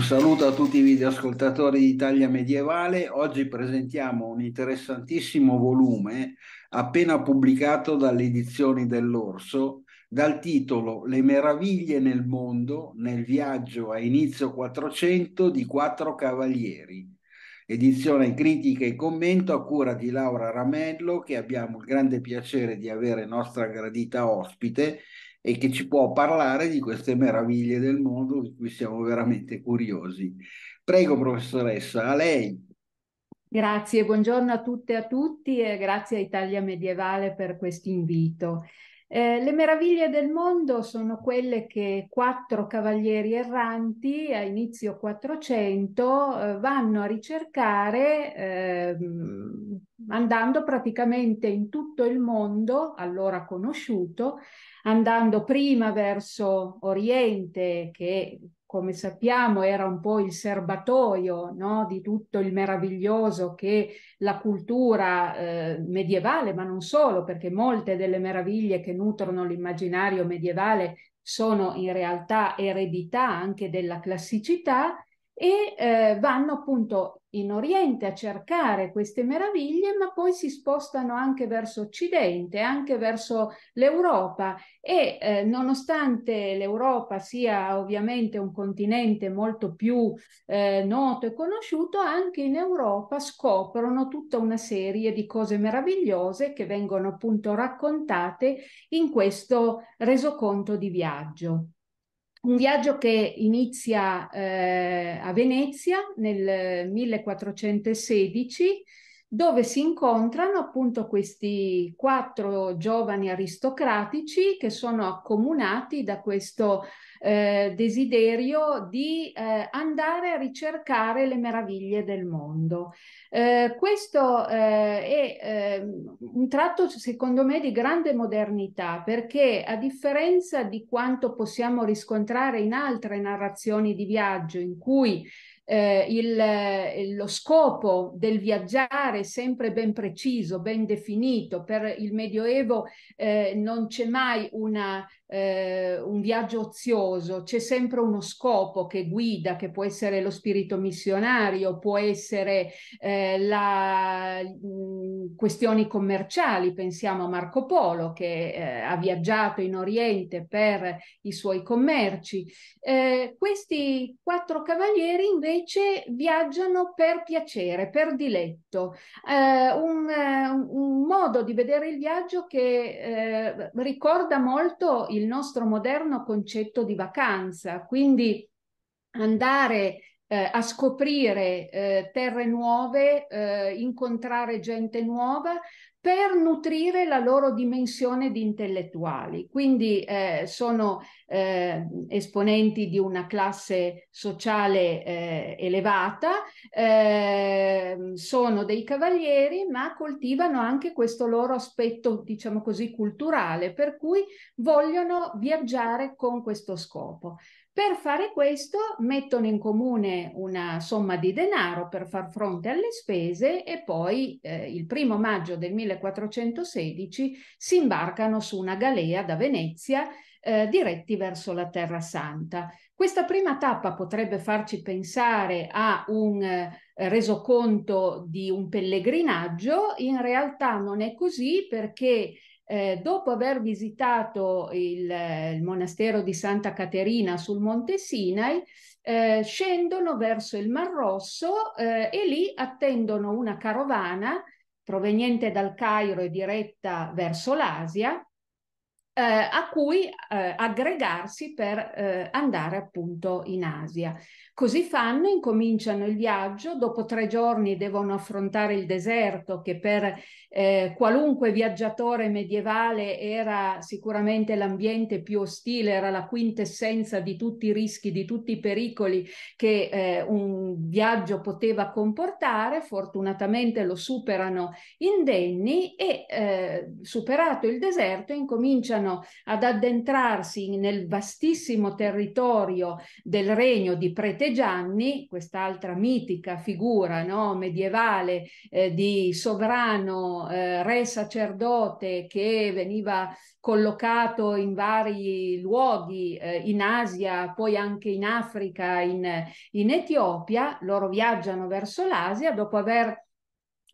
Un saluto a tutti i videoascoltatori di Italia Medievale. Oggi presentiamo un interessantissimo volume appena pubblicato dalle edizioni dell'Orso dal titolo Le meraviglie nel mondo nel viaggio a inizio 400 di quattro cavalieri. Edizione critica e commento a cura di Laura Ramello che abbiamo il grande piacere di avere nostra gradita ospite e che ci può parlare di queste meraviglie del mondo di cui siamo veramente curiosi. Prego, professoressa, a lei. Grazie, buongiorno a tutte e a tutti e grazie a Italia Medievale per questo invito. Eh, le meraviglie del mondo sono quelle che quattro cavalieri erranti a inizio 400 eh, vanno a ricercare eh, andando praticamente in tutto il mondo, allora conosciuto, andando prima verso Oriente che come sappiamo, era un po' il serbatoio no? di tutto il meraviglioso che la cultura eh, medievale, ma non solo, perché molte delle meraviglie che nutrono l'immaginario medievale sono in realtà eredità anche della classicità e eh, vanno appunto in Oriente a cercare queste meraviglie, ma poi si spostano anche verso Occidente, anche verso l'Europa e eh, nonostante l'Europa sia ovviamente un continente molto più eh, noto e conosciuto, anche in Europa scoprono tutta una serie di cose meravigliose che vengono appunto raccontate in questo resoconto di viaggio. Un viaggio che inizia eh, a Venezia nel 1416 dove si incontrano appunto questi quattro giovani aristocratici che sono accomunati da questo eh, desiderio di eh, andare a ricercare le meraviglie del mondo. Eh, questo eh, è ehm, un tratto secondo me di grande modernità perché a differenza di quanto possiamo riscontrare in altre narrazioni di viaggio in cui eh, il, eh, lo scopo del viaggiare sempre ben preciso, ben definito. Per il Medioevo eh, non c'è mai una eh, un viaggio ozioso, c'è sempre uno scopo che guida, che può essere lo spirito missionario, può essere eh, la, mh, questioni commerciali, pensiamo a Marco Polo che eh, ha viaggiato in Oriente per i suoi commerci. Eh, questi quattro cavalieri invece viaggiano per piacere, per diletto, eh, un, un, modo di vedere il viaggio che eh, ricorda molto il il nostro moderno concetto di vacanza, quindi andare eh, a scoprire eh, terre nuove, eh, incontrare gente nuova per nutrire la loro dimensione di intellettuali. Quindi eh, sono eh, esponenti di una classe sociale eh, elevata, ehm, sono dei cavalieri, ma coltivano anche questo loro aspetto, diciamo così, culturale, per cui vogliono viaggiare con questo scopo. Per fare questo mettono in comune una somma di denaro per far fronte alle spese e poi eh, il primo maggio del 1416 si imbarcano su una galea da Venezia eh, diretti verso la Terra Santa. Questa prima tappa potrebbe farci pensare a un eh, resoconto di un pellegrinaggio, in realtà non è così perché eh, dopo aver visitato il, eh, il, monastero di Santa Caterina sul Monte Sinai, eh, scendono verso il Mar Rosso eh, e lì attendono una carovana proveniente dal Cairo e diretta verso l'Asia eh, a cui eh, aggregarsi per eh, andare appunto in Asia. Così fanno, incominciano il viaggio, dopo tre giorni devono affrontare il deserto che per eh, qualunque viaggiatore medievale era sicuramente l'ambiente più ostile, era la quintessenza di tutti i rischi, di tutti i pericoli che eh, un viaggio poteva comportare, fortunatamente lo superano indenni e eh, superato il deserto incominciano riescono ad addentrarsi nel vastissimo territorio del regno di Prete Pretegianni, quest'altra mitica figura no, medievale eh, di sovrano, eh, re sacerdote che veniva collocato in vari luoghi eh, in Asia, poi anche in Africa, in, in Etiopia, loro viaggiano verso l'Asia dopo aver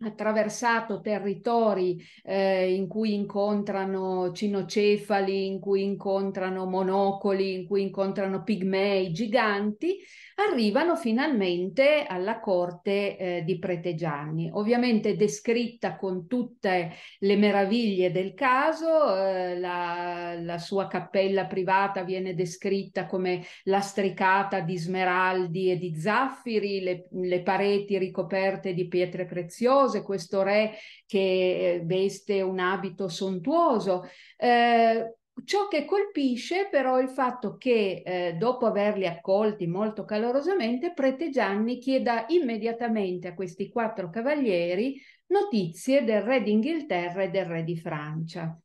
attraversato territori eh, in cui incontrano cinocefali, in cui incontrano monocoli, in cui incontrano pigmei giganti arrivano finalmente alla corte eh, di Pretegiani, ovviamente descritta con tutte le meraviglie del caso, eh, la, la, sua cappella privata viene descritta come lastricata di smeraldi e di zaffiri, le, le pareti ricoperte di pietre preziose, questo re che eh, veste un abito sontuoso. Eh, Ciò che colpisce però è il fatto che eh, dopo averli accolti molto calorosamente, Prete Gianni chieda immediatamente a questi quattro cavalieri notizie del re d'Inghilterra e del re di Francia.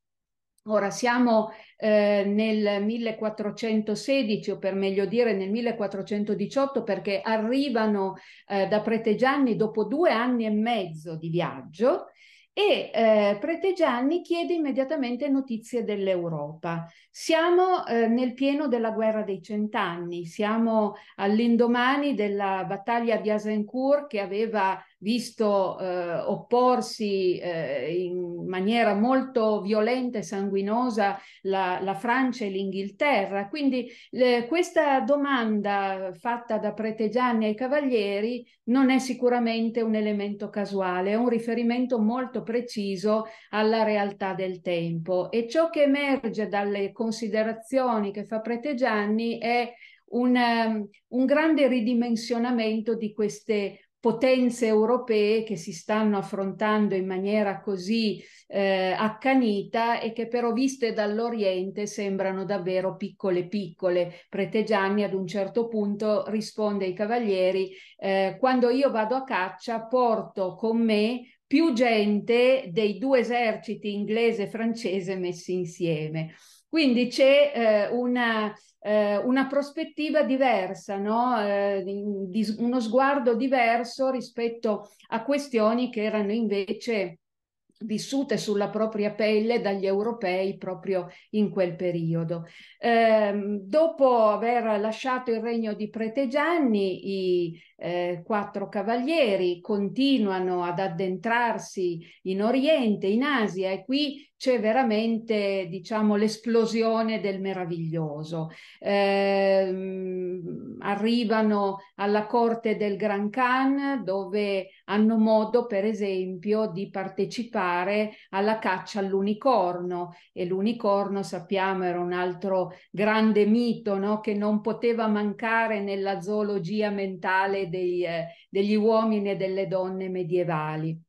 Ora siamo eh, nel 1416 o per meglio dire nel 1418 perché arrivano eh, da Prete Gianni dopo due anni e mezzo di viaggio e eh, Gianni chiede immediatamente notizie dell'Europa. Siamo eh, nel pieno della guerra dei cent'anni, siamo all'indomani della battaglia di Azincourt che aveva visto eh, opporsi eh, in maniera molto violenta e sanguinosa la, la Francia e l'Inghilterra. Quindi eh, questa domanda fatta da Pretegiani ai Cavalieri non è sicuramente un elemento casuale, è un riferimento molto preciso alla realtà del tempo e ciò che emerge dalle considerazioni che fa Pretegiani è un, um, un, grande ridimensionamento di queste potenze europee che si stanno affrontando in maniera così eh, accanita e che però viste dall'Oriente sembrano davvero piccole piccole. Prete Gianni ad un certo punto risponde ai cavalieri, eh, quando io vado a caccia porto con me più gente dei due eserciti inglese e francese messi insieme. Quindi c'è eh, una, eh, una, prospettiva diversa, no? eh, di, di, uno sguardo diverso rispetto a questioni che erano invece vissute sulla propria pelle dagli europei proprio in quel periodo. Eh, dopo aver lasciato il regno di Pretegianni, i eh, quattro cavalieri continuano ad addentrarsi in Oriente, in Asia e qui c'è veramente, diciamo, l'esplosione del meraviglioso. Eh, arrivano alla corte del Gran Khan dove hanno modo, per esempio, di partecipare andare alla caccia all'unicorno e l'unicorno sappiamo era un altro grande mito no? che non poteva mancare nella zoologia mentale dei, eh, degli uomini e delle donne medievali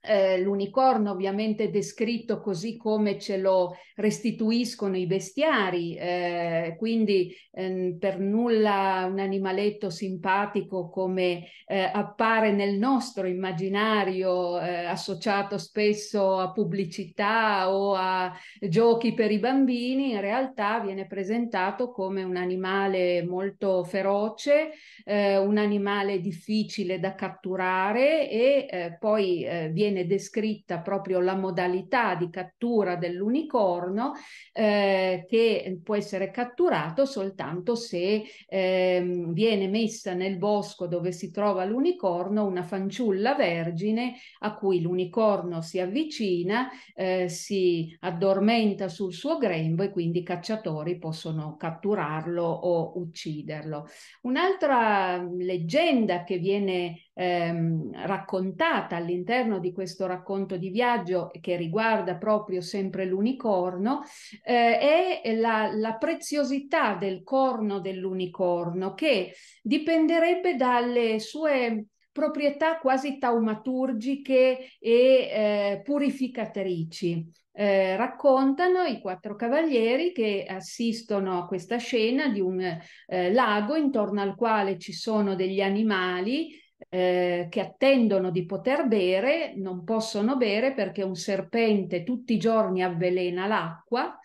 eh, l'unicorno ovviamente descritto così come ce lo restituiscono i bestiari, eh, quindi eh, per nulla un animaletto simpatico come eh, appare nel nostro immaginario, eh, associato spesso a pubblicità o a giochi per i bambini, in realtà viene presentato come un animale molto feroce, eh, un animale difficile da catturare e poi viene viene descritta proprio la modalità di cattura dell'unicorno eh, che può essere catturato soltanto se eh, viene messa nel bosco dove si trova l'unicorno una fanciulla vergine a cui l'unicorno si avvicina, eh, si addormenta sul suo grembo e quindi i cacciatori possono catturarlo o ucciderlo. Un'altra leggenda che viene ehm, raccontata all'interno di questo racconto di viaggio che riguarda proprio sempre l'unicorno, eh, è la, la preziosità del corno dell'unicorno che dipenderebbe dalle sue proprietà quasi taumaturgiche e eh, purificatrici. Eh, raccontano i quattro cavalieri che assistono a questa scena di un eh, lago intorno al quale ci sono degli animali eh, che attendono di poter bere, non possono bere perché un serpente tutti i giorni avvelena l'acqua.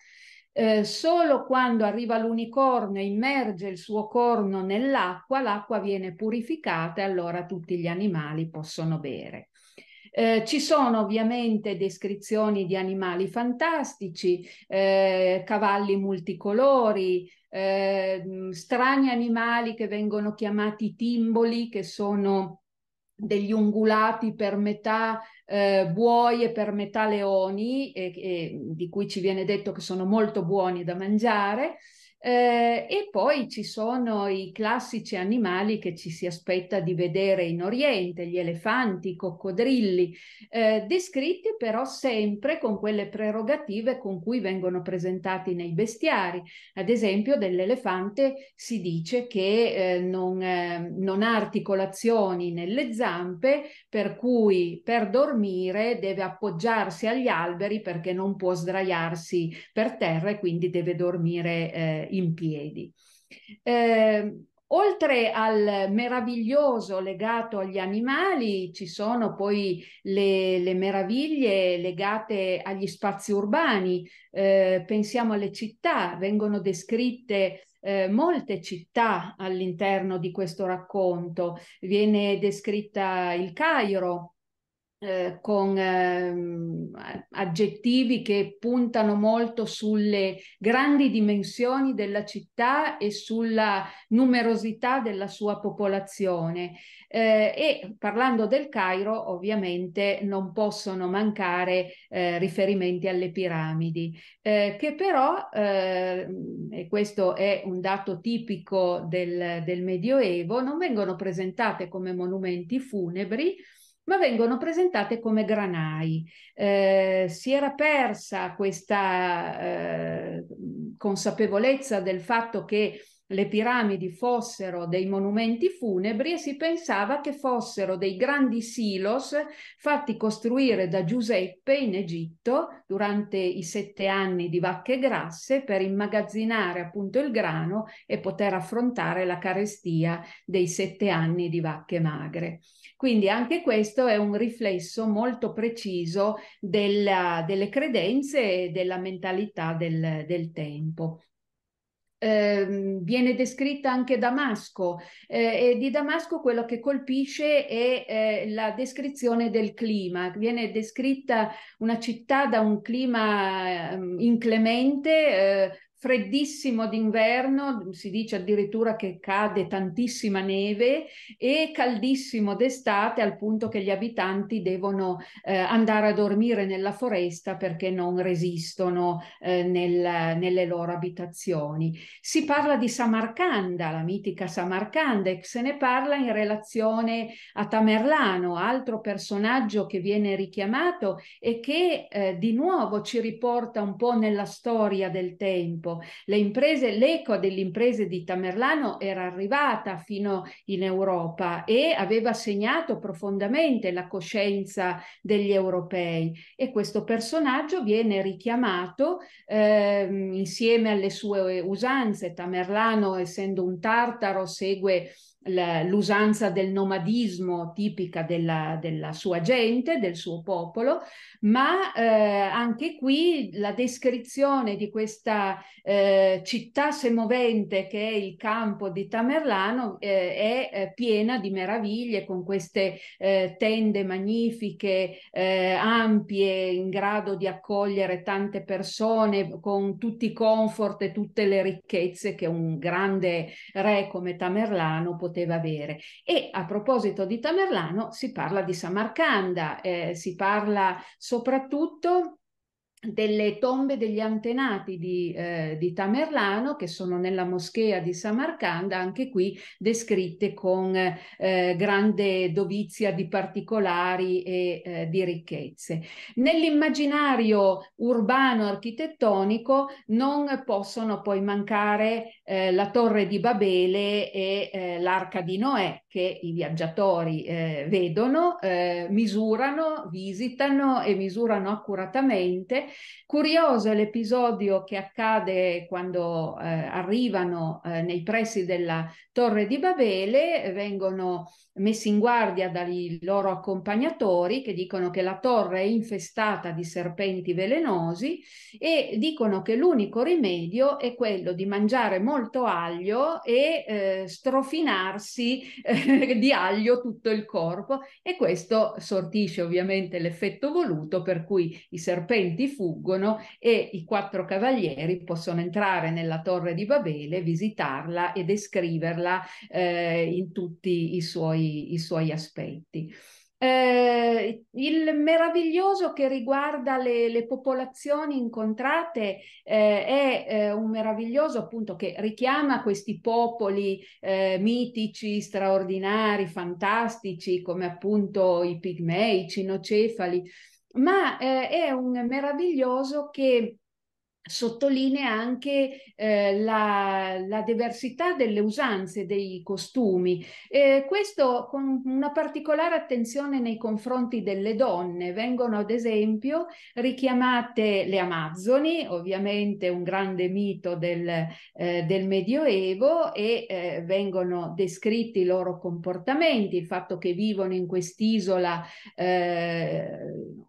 Eh, solo quando arriva l'unicorno e immerge il suo corno nell'acqua, l'acqua viene purificata e allora tutti gli animali possono bere. Eh, ci sono ovviamente descrizioni di animali fantastici, eh, cavalli multicolori, Ehm, strani animali che vengono chiamati timboli, che sono degli ungulati per metà eh, buoi e per metà leoni, e, e, di cui ci viene detto che sono molto buoni da mangiare, eh, e poi ci sono i classici animali che ci si aspetta di vedere in Oriente, gli elefanti, i coccodrilli, eh, descritti però sempre con quelle prerogative con cui vengono presentati nei bestiari. Ad esempio dell'elefante si dice che eh, non, eh, non ha articolazioni nelle zampe, per cui per dormire deve appoggiarsi agli alberi perché non può sdraiarsi per terra e quindi deve dormire in. Eh, in piedi. Eh, Oltre al meraviglioso legato agli animali, ci sono poi le, le meraviglie legate agli spazi urbani. Eh, pensiamo alle città, vengono descritte eh, molte città all'interno di questo racconto. Viene descritta il Cairo, eh, con eh, aggettivi che puntano molto sulle grandi dimensioni della città e sulla numerosità della sua popolazione. Eh, e parlando del Cairo, ovviamente non possono mancare eh, riferimenti alle piramidi, eh, che però, e questo è un dato tipico del, del Medioevo, non vengono presentate come monumenti funebri, ma vengono presentate come granai. Eh, si era persa questa eh, consapevolezza del fatto che le piramidi fossero dei monumenti funebri e si pensava che fossero dei grandi silos fatti costruire da Giuseppe in Egitto durante i sette anni di vacche grasse per immagazzinare appunto il grano e poter affrontare la carestia dei sette anni di vacche magre. Quindi anche questo è un riflesso molto preciso della, delle credenze e della mentalità del, del tempo eh, viene descritta anche Damasco eh, e di Damasco quello che colpisce è eh, la descrizione del clima, viene descritta una città da un clima ehm, inclemente eh, freddissimo d'inverno, si dice addirittura che cade tantissima neve e caldissimo d'estate al punto che gli abitanti devono eh, andare a dormire nella foresta perché non resistono eh, nel, nelle loro abitazioni. Si parla di Samarcanda, la mitica Samarcanda, e se ne parla in relazione a Tamerlano, altro personaggio che viene richiamato e che eh, di nuovo ci riporta un po' nella storia del tempo le imprese, l'eco delle imprese di Tamerlano era arrivata fino in Europa e aveva segnato profondamente la coscienza degli europei e questo personaggio viene richiamato eh, insieme alle sue usanze. Tamerlano, essendo un tartaro, segue l'usanza del nomadismo tipica della, della, sua gente, del suo popolo, ma eh, anche qui la descrizione di questa eh, città semovente che è il campo di Tamerlano eh, è eh, piena di meraviglie con queste eh, tende magnifiche, eh, ampie, in grado di accogliere tante persone, con tutti i comfort e tutte le ricchezze che un grande re come Tamerlano poteva poteva avere. E a proposito di Tamerlano si parla di Samarcanda, eh, si parla soprattutto delle tombe degli antenati di, eh, di, Tamerlano che sono nella moschea di Samarcanda, anche qui descritte con eh, grande dovizia di particolari e eh, di ricchezze. Nell'immaginario urbano architettonico non possono poi mancare eh, la torre di Babele e eh, l'arca di Noè che i viaggiatori eh, vedono, misurano, visitano e misurano accuratamente Curioso è l'episodio che accade quando eh, arrivano eh, nei pressi della Torre di Babele, eh, vengono messi in guardia dai loro accompagnatori che dicono che la torre è infestata di serpenti velenosi e dicono che l'unico rimedio è quello di mangiare molto aglio e eh, strofinarsi eh, di aglio tutto il corpo e questo sortisce ovviamente l'effetto voluto per cui i serpenti fuggono fuggono e i quattro cavalieri possono entrare nella torre di Babele, visitarla e descriverla eh, in tutti i suoi, i suoi aspetti. Eh, il meraviglioso che riguarda le, le popolazioni incontrate eh, è eh, un meraviglioso appunto che richiama questi popoli eh, mitici, straordinari, fantastici come appunto i pigmei, i cinocefali, ma eh, è un meraviglioso che sottolinea anche eh, la, la, diversità delle usanze, dei costumi. Eh, questo con una particolare attenzione nei confronti delle donne. Vengono ad esempio richiamate le Amazzoni, ovviamente un grande mito del, eh, del Medioevo, e eh, vengono descritti i loro comportamenti, il fatto che vivono in quest'isola eh,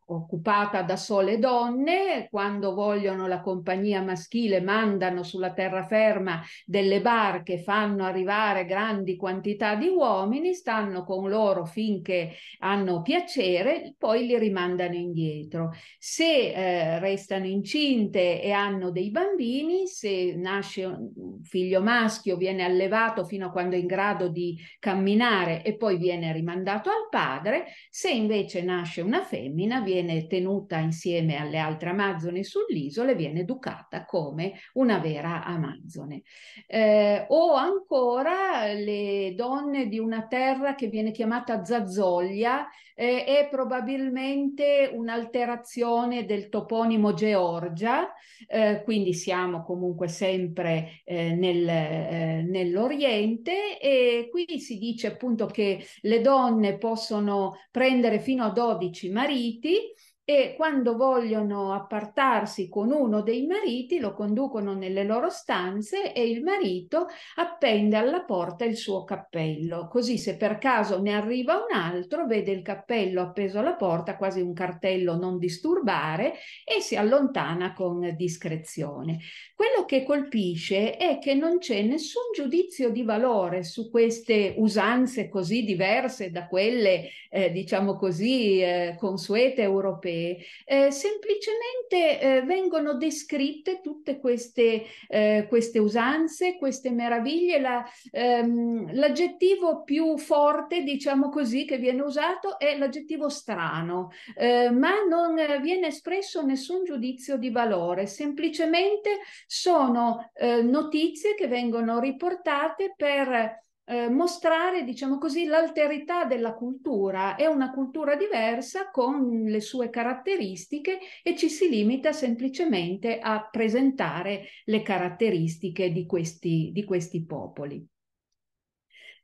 occupata da sole donne, quando vogliono la compagnia compagnia maschile mandano sulla terraferma delle barche, fanno arrivare grandi quantità di uomini, stanno con loro finché hanno piacere, poi li rimandano indietro. Se eh, restano incinte e hanno dei bambini, se nasce un figlio maschio, viene allevato fino a quando è in grado di camminare e poi viene rimandato al padre, se invece nasce una femmina, viene tenuta insieme alle altre amazzoni sull'isola e viene educata educata come una vera amazzone. Eh, o ancora le donne di una terra che viene chiamata Zazzoglia, eh, è probabilmente un'alterazione del toponimo Georgia, eh, quindi siamo comunque sempre eh, nel, eh, nell'Oriente e qui si dice appunto che le donne possono prendere fino a 12 mariti e quando vogliono appartarsi con uno dei mariti lo conducono nelle loro stanze e il marito appende alla porta il suo cappello. Così se per caso ne arriva un altro vede il cappello appeso alla porta, quasi un cartello non disturbare, e si allontana con discrezione. Quello che colpisce è che non c'è nessun giudizio di valore su queste usanze così diverse da quelle, eh, diciamo così, eh, consuete europee. Eh, semplicemente eh, vengono descritte tutte queste, eh, queste, usanze, queste meraviglie. La, ehm, l'aggettivo più forte, diciamo così, che viene usato è l'aggettivo strano, eh, ma non viene espresso nessun giudizio di valore, semplicemente sono eh, notizie che vengono riportate per eh, mostrare, diciamo così, l'alterità della cultura. È una cultura diversa con le sue caratteristiche e ci si limita semplicemente a presentare le caratteristiche di questi, di questi popoli.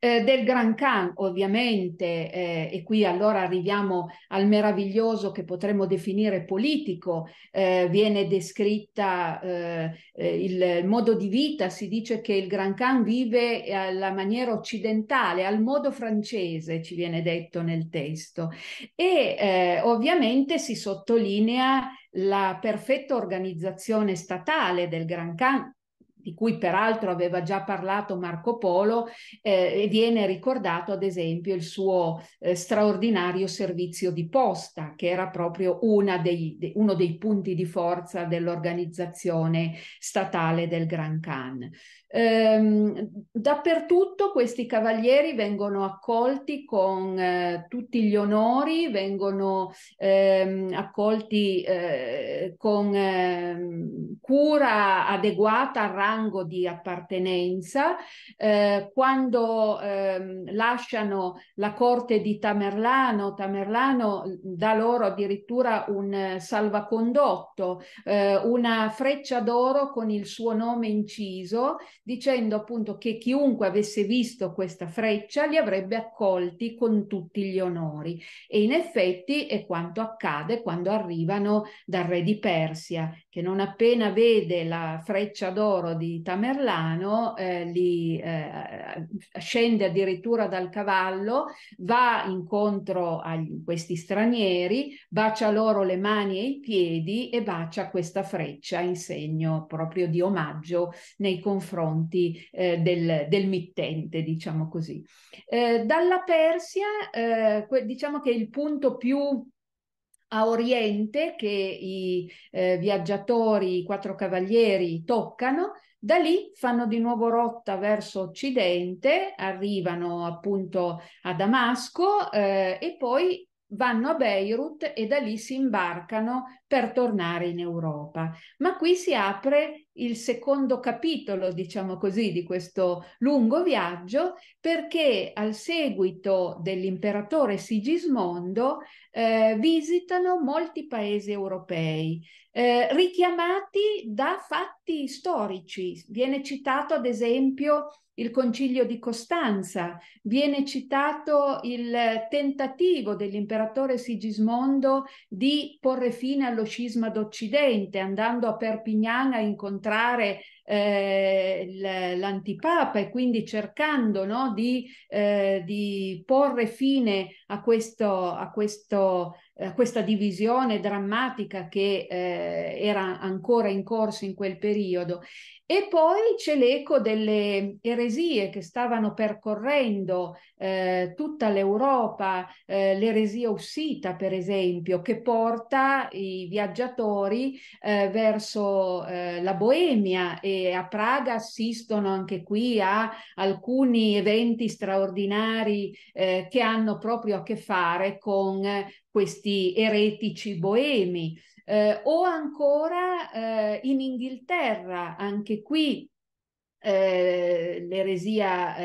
Eh, del Gran Khan, ovviamente, eh, e qui allora arriviamo al meraviglioso che potremmo definire politico, eh, viene descritta eh, eh, il modo di vita, si dice che il Gran Khan vive eh, alla maniera occidentale, al modo francese, ci viene detto nel testo, e ovviamente si sottolinea la perfetta organizzazione statale del Gran Khan di cui peraltro aveva già parlato Marco Polo, eh, viene ricordato ad esempio il suo eh, straordinario servizio di posta, che era proprio dei, de, uno dei punti di forza dell'organizzazione statale del Gran Can. Ehm, dappertutto questi cavalieri vengono accolti con eh, tutti gli onori, vengono ehm, accolti eh, con ehm, cura adeguata, rango di appartenenza, eh, quando ehm, lasciano la corte di Tamerlano, Tamerlano dà loro addirittura un eh, salvacondotto, eh, una freccia d'oro con il suo nome inciso, dicendo appunto che chiunque avesse visto questa freccia li avrebbe accolti con tutti gli onori. E in effetti è quanto accade quando arrivano dal re di Persia, che non appena vede la freccia d'oro di Tamerlano, eh, li, eh, scende addirittura dal cavallo, va incontro a questi stranieri, bacia loro le mani e i piedi e bacia questa freccia in segno proprio di omaggio nei confronti eh, del, del, mittente, diciamo così. Eh, dalla Persia, eh, diciamo che il punto più a Oriente che i eh, viaggiatori, i quattro cavalieri toccano da lì fanno di nuovo rotta verso occidente, arrivano appunto a Damasco eh, e poi vanno a Beirut e da lì si imbarcano per tornare in Europa. Ma qui si apre il secondo capitolo, diciamo così, di questo lungo viaggio, perché al seguito dell'imperatore Sigismondo eh, visitano molti paesi europei, eh, richiamati da fatti storici. Viene citato ad esempio il concilio di Costanza, viene citato il tentativo dell'imperatore Sigismondo di porre fine allo allo scisma d'Occidente, andando a Perpignan a incontrare eh, l'antipapa e quindi cercando no, di, eh, di, porre fine a questo, a questo eh, questa divisione drammatica che eh, era ancora in corso in quel periodo. E poi c'è l'eco delle eresie che stavano percorrendo eh, tutta l'Europa, eh, l'eresia ussita per esempio, che porta i viaggiatori eh, verso la Boemia e a Praga assistono anche qui a alcuni eventi straordinari che hanno proprio a che fare con questi eretici boemi, eh, o ancora eh, in Inghilterra, anche qui eh, l'eresia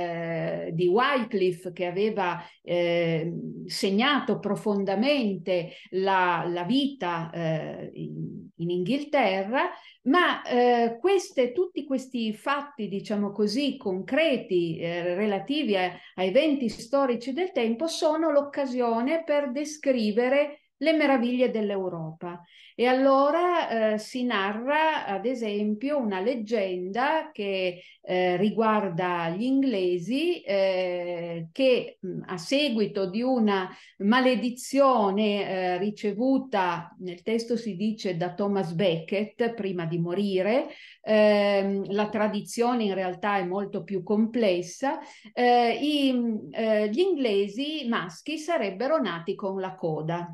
eh, di Wycliffe che aveva eh, segnato profondamente la, la vita eh, in, in, Inghilterra ma eh, queste, tutti questi fatti, diciamo così, concreti, eh, relativi a, a eventi storici del tempo, sono l'occasione per descrivere le meraviglie dell'Europa. E allora eh, si narra, ad esempio, una leggenda che eh, riguarda gli inglesi eh, che a seguito di una maledizione eh, ricevuta, nel testo si dice da Thomas Becket prima di morire, ehm, la tradizione in realtà è molto più complessa, eh, i, eh, gli inglesi maschi sarebbero nati con la coda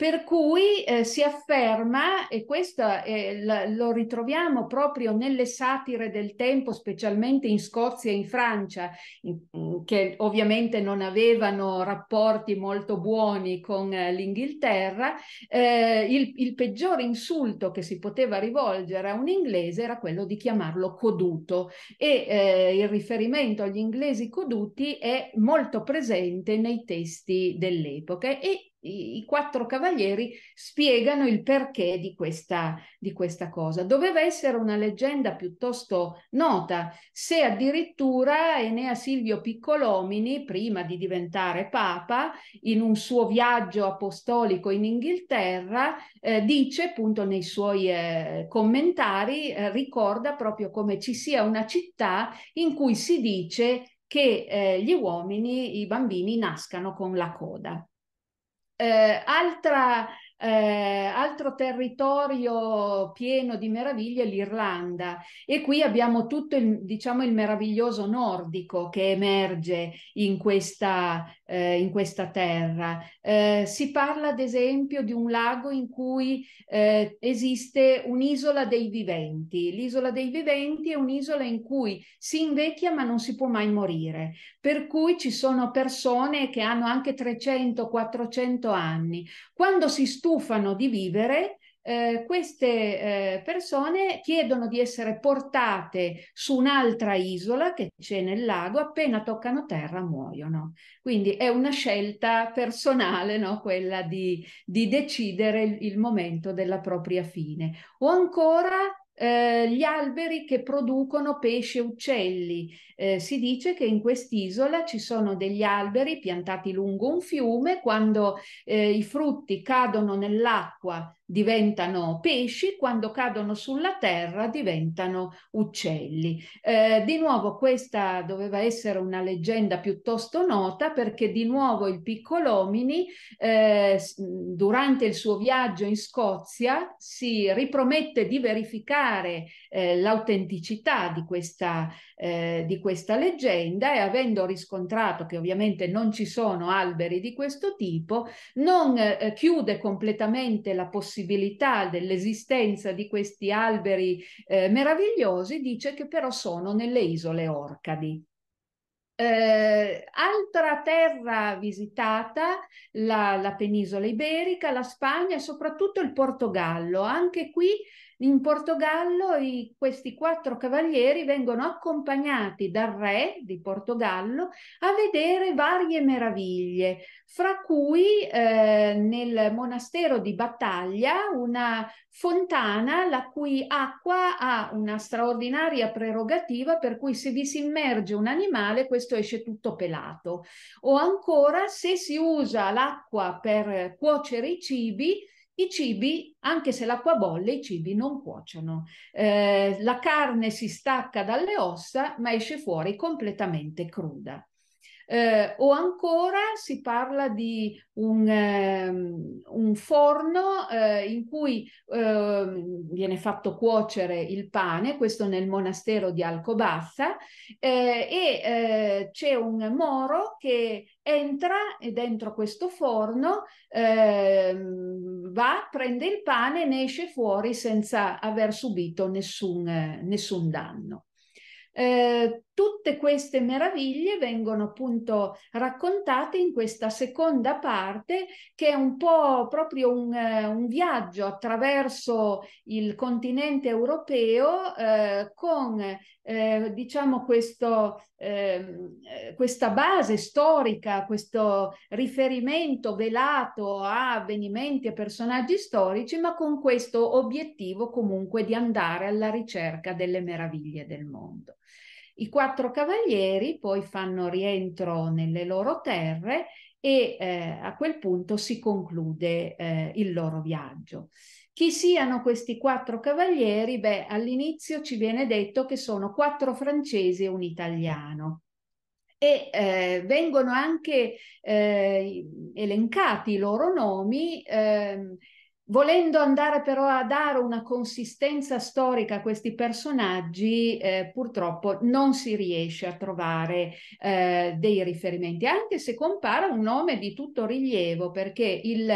per cui eh, si afferma, e questo eh, lo ritroviamo proprio nelle satire del tempo, specialmente in Scozia e in Francia, in, mm, che ovviamente non avevano rapporti molto buoni con eh, l'Inghilterra, eh, il, il peggior insulto che si poteva rivolgere a un inglese era quello di chiamarlo coduto e eh, il riferimento agli inglesi coduti è molto presente nei testi dell'epoca e i, i quattro cavalieri spiegano il perché di questa, di questa, cosa. Doveva essere una leggenda piuttosto nota, se addirittura Enea Silvio Piccolomini, prima di diventare papa, in un suo viaggio apostolico in Inghilterra, eh, dice appunto nei suoi eh, commentari, eh, ricorda proprio come ci sia una città in cui si dice che eh, gli uomini, i bambini nascano con la coda. Eh, altra, eh, altro territorio pieno di meraviglie è l'Irlanda e qui abbiamo tutto il, diciamo, il meraviglioso nordico che emerge in questa eh, in questa terra. Eh, si parla ad esempio di un lago in cui eh, esiste un'isola dei viventi. L'isola dei viventi è un'isola in cui si invecchia ma non si può mai morire, per cui ci sono persone che hanno anche 300-400 anni. Quando si stufano di vivere, eh, queste eh, persone chiedono di essere portate su un'altra isola che c'è nel lago, appena toccano terra muoiono. Quindi è una scelta personale, no? quella di, di decidere il, il momento della propria fine. O ancora eh, gli alberi che producono pesce e uccelli. Eh, si dice che in quest'isola ci sono degli alberi piantati lungo un fiume, quando eh, i frutti cadono nell'acqua diventano pesci, quando cadono sulla terra diventano uccelli. Eh, di nuovo questa doveva essere una leggenda piuttosto nota perché di nuovo il piccolomini eh, durante il suo viaggio in Scozia si ripromette di verificare eh, l'autenticità di questa, eh, di questa leggenda e avendo riscontrato che ovviamente non ci sono alberi di questo tipo, non eh, chiude completamente la possibilità possibilità dell'esistenza di questi alberi eh, meravigliosi, dice che però sono nelle isole Orcadi. Eh, altra terra visitata, la, la, penisola iberica, la Spagna e soprattutto il Portogallo. Anche qui in Portogallo i, questi quattro cavalieri vengono accompagnati dal re di Portogallo a vedere varie meraviglie, fra cui eh, nel monastero di Battaglia una fontana la cui acqua ha una straordinaria prerogativa per cui se vi si immerge un animale questo questo esce tutto pelato. O ancora, se si usa l'acqua per cuocere i cibi, i cibi, anche se l'acqua bolle, i cibi non cuociono. Eh, la carne si stacca dalle ossa, ma esce fuori completamente cruda. Eh, o ancora si parla di un, um, un forno eh, in cui eh, viene fatto cuocere il pane, questo nel monastero di Alcobazza, eh, e eh, c'è un moro che entra e dentro questo forno ehm, va, prende il pane e ne esce fuori senza aver subito nessun, nessun danno. Eh, Tutte queste meraviglie vengono appunto raccontate in questa seconda parte che è un po' proprio un, eh, un viaggio attraverso il continente europeo eh, con eh, diciamo questo, ehm, eh, questa base storica, questo riferimento velato a avvenimenti e personaggi storici, ma con questo obiettivo comunque di andare alla ricerca delle meraviglie del mondo. I quattro cavalieri poi fanno rientro nelle loro terre e eh, a quel punto si conclude eh, il loro viaggio. Chi siano questi quattro cavalieri? Beh, all'inizio ci viene detto che sono quattro francesi e un italiano e eh, vengono anche eh, elencati i loro nomi ehm, Volendo andare però a dare una consistenza storica a questi personaggi, eh, purtroppo non si riesce a trovare eh, dei riferimenti, anche se compare un nome di tutto rilievo, perché il,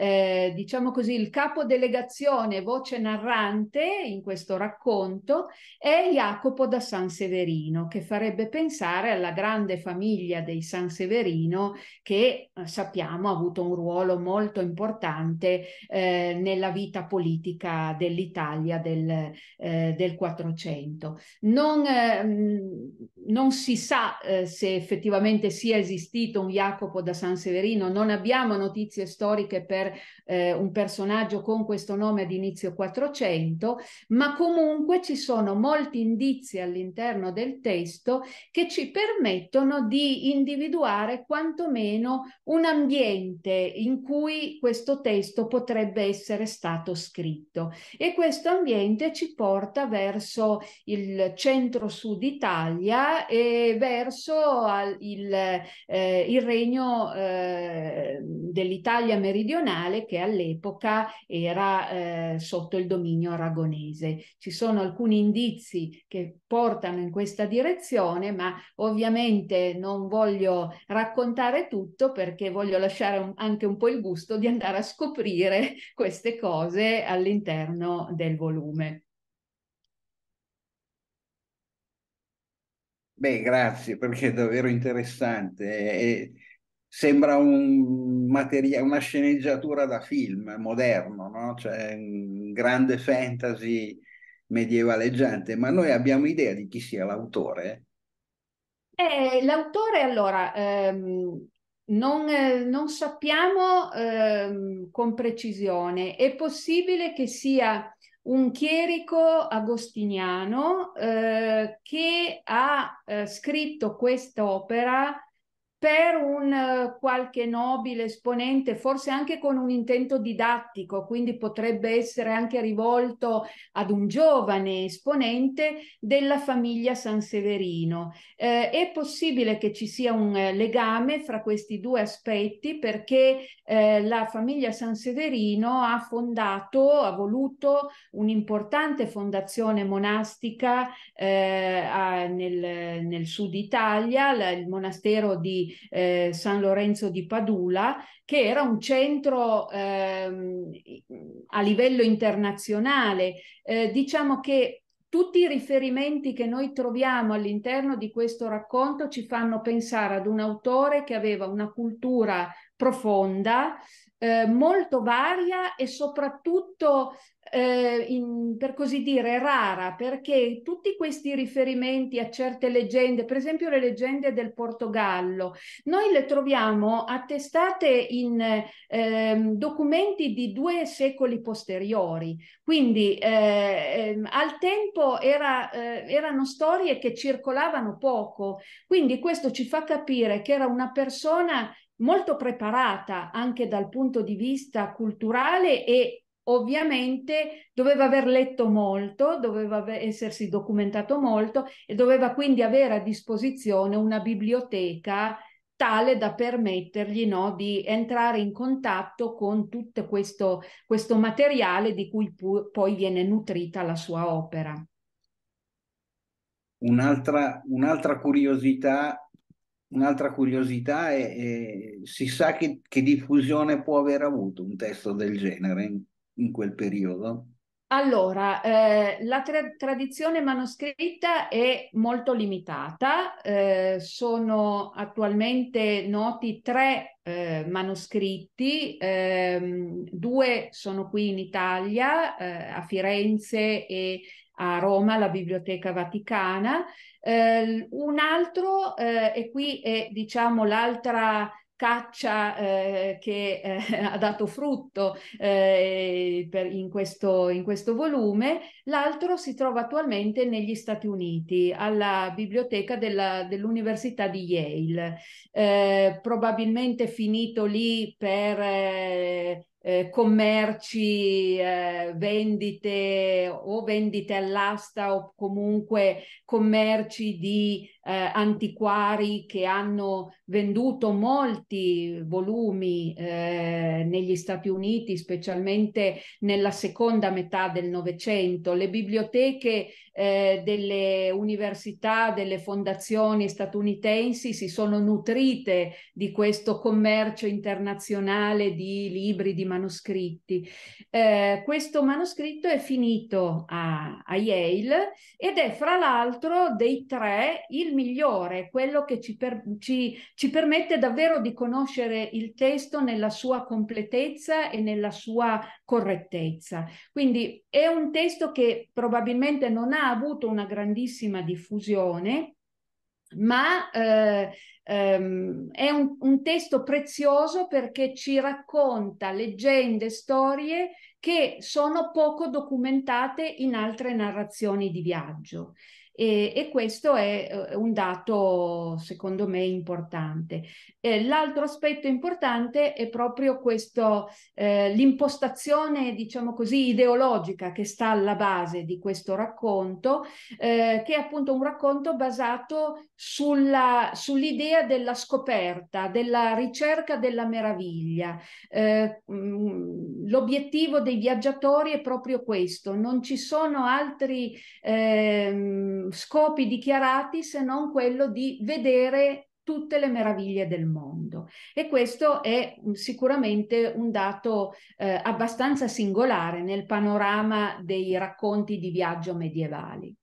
eh, diciamo così, il capodelegazione voce narrante in questo racconto è Jacopo da San Severino, che farebbe pensare alla grande famiglia dei San Severino che eh, sappiamo ha avuto un ruolo molto importante eh, nella vita politica dell'Italia del, eh, del 400. Non, ehm, non si sa eh, se effettivamente sia esistito un Jacopo da San Severino, non abbiamo notizie storiche per eh, un personaggio con questo nome ad inizio 400, ma comunque ci sono molti indizi all'interno del testo che ci permettono di individuare quantomeno un ambiente in cui questo testo potrebbe essere stato scritto e questo ambiente ci porta verso il centro-sud Italia e verso il, eh, il regno eh, dell'Italia meridionale comunale che all'epoca era eh, sotto il dominio aragonese. Ci sono alcuni indizi che portano in questa direzione, ma ovviamente non voglio raccontare tutto perché voglio lasciare un, anche un po' il gusto di andare a scoprire queste cose all'interno del volume. Beh, grazie perché è davvero interessante. E sembra un materia- una sceneggiatura da film moderno, no? cioè un grande fantasy medievaleggiante, ma noi abbiamo idea di chi sia l'autore? Eh, l'autore allora ehm, non, eh, non, sappiamo ehm, con precisione, è possibile che sia un chierico agostiniano eh, che ha eh, scritto quest'opera per un eh, qualche nobile esponente, forse anche con un intento didattico, quindi potrebbe essere anche rivolto ad un giovane esponente della famiglia San Severino. Eh, è possibile che ci sia un eh, legame fra questi due aspetti perché eh, la famiglia San Severino ha fondato, ha voluto un'importante fondazione monastica eh, a, nel, nel, sud Italia, la, il monastero di eh, San Lorenzo di Padula, che era un centro ehm, a livello internazionale. Eh, diciamo che tutti i riferimenti che noi troviamo all'interno di questo racconto ci fanno pensare ad un autore che aveva una cultura profonda, eh, molto varia e soprattutto, eh, in, per così dire, rara, perché tutti questi riferimenti a certe leggende, per esempio le leggende del Portogallo, noi le troviamo attestate in eh, documenti di due secoli posteriori, quindi eh, ehm, al tempo era, eh, erano storie che circolavano poco, quindi questo ci fa capire che era una persona molto preparata anche dal punto di vista culturale e ovviamente doveva aver letto molto, doveva essersi documentato molto e doveva quindi avere a disposizione una biblioteca tale da permettergli no, di entrare in contatto con tutto questo, questo materiale di cui poi viene nutrita la sua opera. Un'altra, un'altra curiosità Un'altra curiosità è, è si sa che, che, diffusione può aver avuto un testo del genere in, in quel periodo? Allora, eh, la tra- tradizione manoscritta è molto limitata, eh, sono attualmente noti tre eh, manoscritti, ehm, due sono qui in Italia, eh, a Firenze e a Roma, la Biblioteca Vaticana. Eh, un altro, eh, e qui è diciamo l'altra caccia eh, che eh, ha dato frutto eh, per, in, questo, in questo volume, l'altro si trova attualmente negli Stati Uniti, alla biblioteca della, dell'Università di Yale, eh, probabilmente finito lì per eh, commerci, eh, vendite o vendite all'asta o comunque commerci di eh, antiquari che hanno venduto molti volumi eh, negli Stati Uniti, specialmente nella seconda metà del Novecento, le biblioteche eh, delle università, delle fondazioni statunitensi si sono nutrite di questo commercio internazionale di libri, di manoscritti. Eh, questo manoscritto è finito a, a Yale ed è fra l'altro dei tre il migliore, quello che ci, per, ci, ci permette davvero di conoscere il testo nella sua completezza e nella sua correttezza. Quindi è un testo che probabilmente non ha avuto una grandissima diffusione, ma eh, ehm, è un, un, testo prezioso perché ci racconta leggende, storie che sono poco documentate in altre narrazioni di viaggio e, e questo è eh, un dato secondo me importante. Eh, l'altro aspetto importante è proprio questo, eh, l'impostazione diciamo così ideologica che sta alla base di questo racconto, eh, che è appunto un racconto basato sulla, sull'idea della scoperta, della ricerca della meraviglia. Mh, eh, mm, l'obiettivo dei viaggiatori è proprio questo, non ci sono altri... Ehm, scopi dichiarati se non quello di vedere tutte le meraviglie del mondo. E questo è mm, sicuramente un dato eh, abbastanza singolare nel panorama dei racconti di viaggio medievali.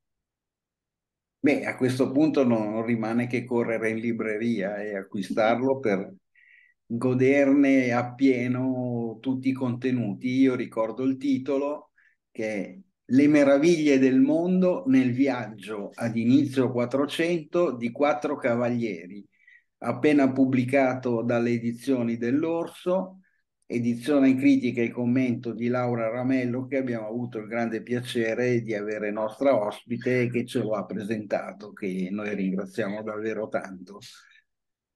Beh, a questo punto non rimane che correre in libreria e acquistarlo per goderne appieno tutti i contenuti. Io ricordo il titolo che le meraviglie del mondo nel viaggio ad inizio 400 di quattro cavalieri, appena pubblicato dalle edizioni dell'Orso, edizione critica e commento di Laura Ramello che abbiamo avuto il grande piacere di avere nostra ospite che ce lo ha presentato, che noi ringraziamo davvero tanto.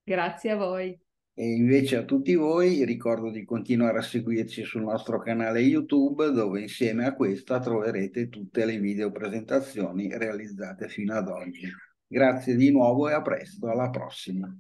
Grazie a voi. E invece a tutti voi ricordo di continuare a seguirci sul nostro canale YouTube dove insieme a questa troverete tutte le video presentazioni realizzate fino ad oggi. Grazie di nuovo e a presto, alla prossima.